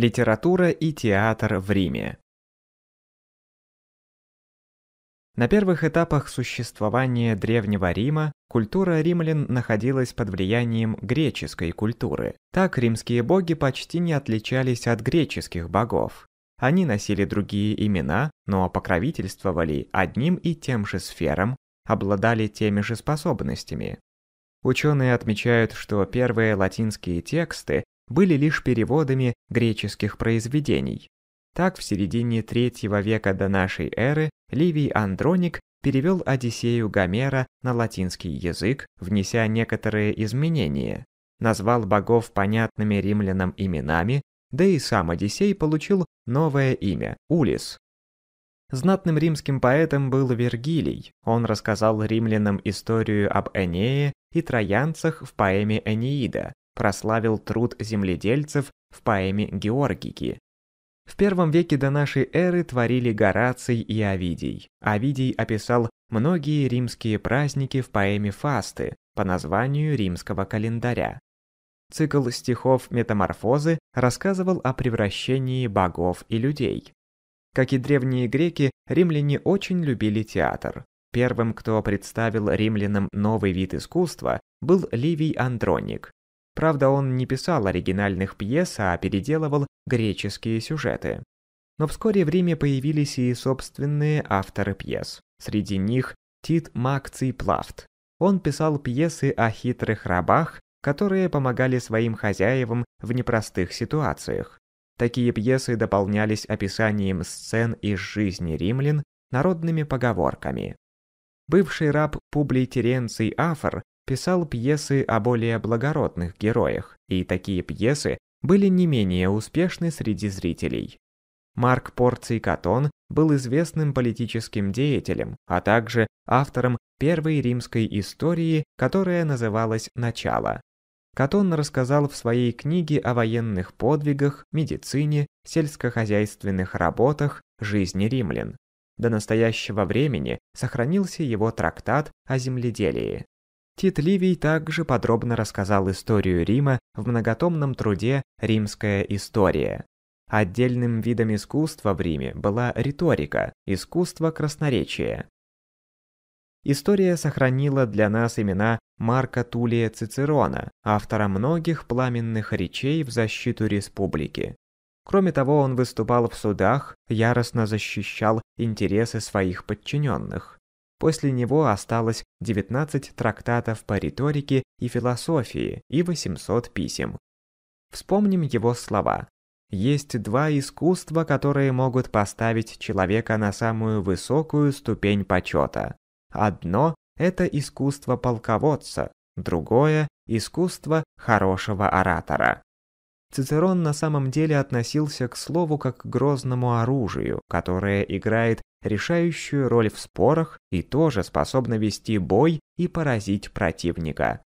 Литература и театр в Риме. На первых этапах существования Древнего Рима культура римлян находилась под влиянием греческой культуры. Так римские боги почти не отличались от греческих богов. Они носили другие имена, но покровительствовали одним и тем же сферам, обладали теми же способностями. Ученые отмечают, что первые латинские тексты были лишь переводами греческих произведений. Так в середине третьего века до нашей эры Ливий Андроник перевел Одиссею Гомера на латинский язык, внеся некоторые изменения. Назвал богов понятными римлянам именами, да и сам Одиссей получил новое имя – Улис. Знатным римским поэтом был Вергилий. Он рассказал римлянам историю об Энее и троянцах в поэме «Энеида», прославил труд земледельцев в поэме «Георгики». В первом веке до нашей эры творили Гораций и Овидий. Овидий описал многие римские праздники в поэме «Фасты» по названию римского календаря. Цикл стихов «Метаморфозы» рассказывал о превращении богов и людей. Как и древние греки, римляне очень любили театр. Первым, кто представил римлянам новый вид искусства, был Ливий Андроник, Правда, он не писал оригинальных пьес, а переделывал греческие сюжеты. Но вскоре в Риме появились и собственные авторы пьес. Среди них Тит Макций Плафт. Он писал пьесы о хитрых рабах, которые помогали своим хозяевам в непростых ситуациях. Такие пьесы дополнялись описанием сцен из жизни римлян, народными поговорками. Бывший раб Публий Теренций Афор писал пьесы о более благородных героях, и такие пьесы были не менее успешны среди зрителей. Марк Порций Катон был известным политическим деятелем, а также автором первой римской истории, которая называлась «Начало». Катон рассказал в своей книге о военных подвигах, медицине, сельскохозяйственных работах, жизни римлян. До настоящего времени сохранился его трактат о земледелии. Тит Ливий также подробно рассказал историю Рима в многотомном труде «Римская история». Отдельным видом искусства в Риме была риторика, искусство красноречия. История сохранила для нас имена Марка Тулия Цицерона, автора многих пламенных речей в защиту республики. Кроме того, он выступал в судах, яростно защищал интересы своих подчиненных. После него осталось 19 трактатов по риторике и философии и 800 писем. Вспомним его слова. Есть два искусства, которые могут поставить человека на самую высокую ступень почета. Одно – это искусство полководца, другое – искусство хорошего оратора. Цицерон на самом деле относился к слову как к грозному оружию, которое играет решающую роль в спорах и тоже способно вести бой и поразить противника.